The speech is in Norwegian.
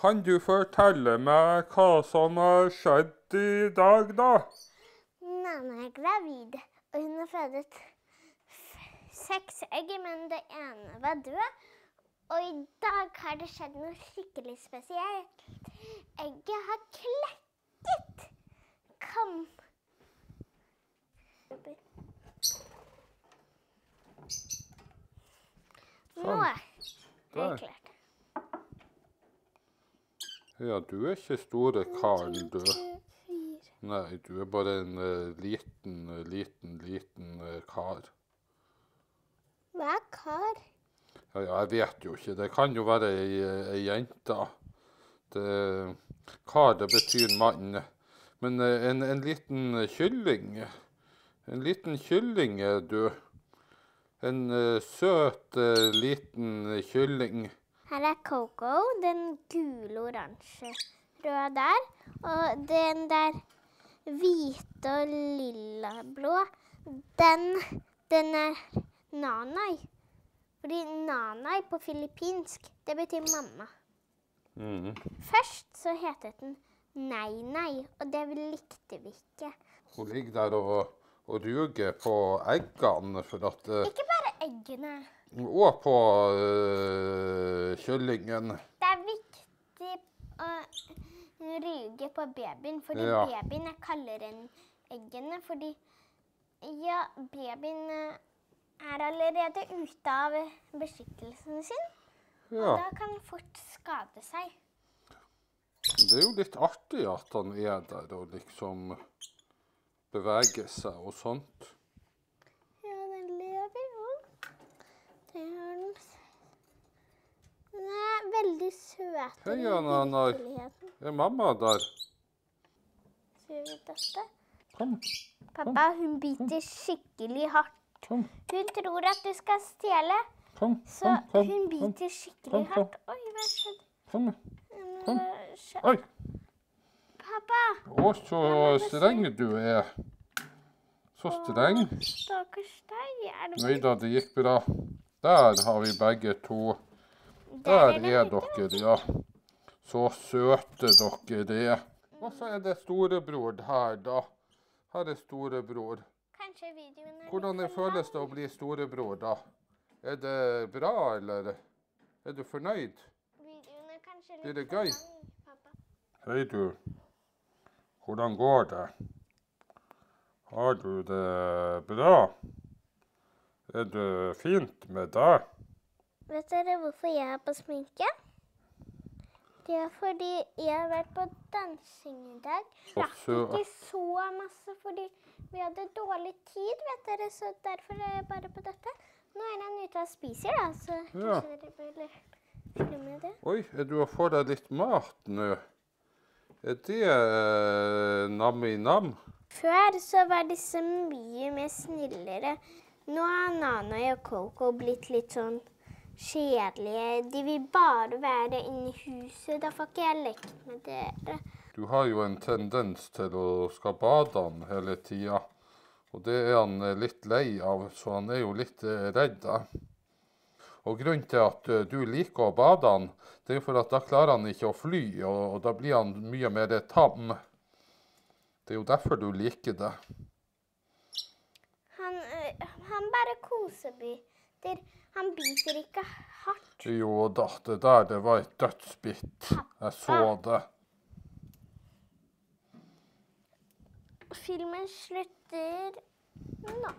Kan du fortelle meg hva som har skjedd i dag, da? Nanna er gravid, og hun har fødet seks egg, men det ene var død. Og i dag har det skjedd noe skikkelig spesielt. Egget har klekket. Kom. Nå sånn. er det klart. Ja, du er ikke store karen, du. Nei, du er bare en uh, liten, liten, liten uh, kar. Hva er kar? Ja, ja, jeg vet jo ikke. Det kan jo være ei, eh, ei jente. Det, kar, det betyr mann. Men uh, en, en, liten kylling En liten kylling er du. En søt, liten kylling. Her er Coco, den gule-oransje-røde der. Og den der hvite og lilla-blå, den, den er Nanai. Fordi Nanai på filippinsk, det betyr mamma. Mm. Først så hetet den Nei, nei, og det likte vi ikke. Hun ligger der og, og ruger på eggene for at eh, Ikke bare eggene og på øh, kyllingen. Det er viktig å ruge på babyen, fordi ja. babyen er kaldere enn eggene. Fordi ja, babyen eh, er allerede ute av beskyttelsen sin. Ja. Og da kan den fort skade seg. Det er jo litt artig at han er der og liksom beveger seg og sånt. Hei, Anar. Er mamma der? Ser du dette? Kom. Pappa, hun biter skikkelig hardt. Kom. Hun tror at du skal stjele. Kom, så kom, kom, hun biter skikkelig hardt. Oi, hva skjedde? Kom. kom. Oi. Pappa. Å, så streng du er. Så streng. Stakkars deg. Nei da, det gikk bra. Der har vi begge to. Der er dere, ja. Så søte dere er. Og så er det storebror her, da. Her er storebror. Kanskje videoen er Hvordan det føles det å bli storebror, da? Er det bra, eller? Er du fornøyd? Videoen er kanskje litt Blir det gøy? Hei, du. Hvordan går det? Har du det bra? Er det fint med deg? Vet dere hvorfor jeg er på sminke? Det er fordi jeg har vært på dansing i dag. Rakk ikke så masse fordi vi hadde dårlig tid, vet dere, så derfor er jeg bare på dette. Nå er han ute og spiser, da, så ja. kanskje dere bør med det. Oi, du har fått deg litt mat nå. Er det uh, nam i nam? Før så var disse mye mer snillere. Nå har Nana og Coco blitt litt sånn kjedelige. De vil bare være inne i huset. Da får ikke jeg lekt med dere. Du har jo en tendens til å skal bade han hele tida. Og det er han litt lei av, så han er jo litt eh, redd. da. Og Grunnen til at eh, du liker å bade han, det er for at da klarer han ikke å fly, og, da blir han mye mer tam. Det er jo derfor du liker det. Han, eh, han bare koser meg biter. Han biter ikke hardt. Jo da, det der det var et dødsbitt. Jeg så det. Filmen slutter nå.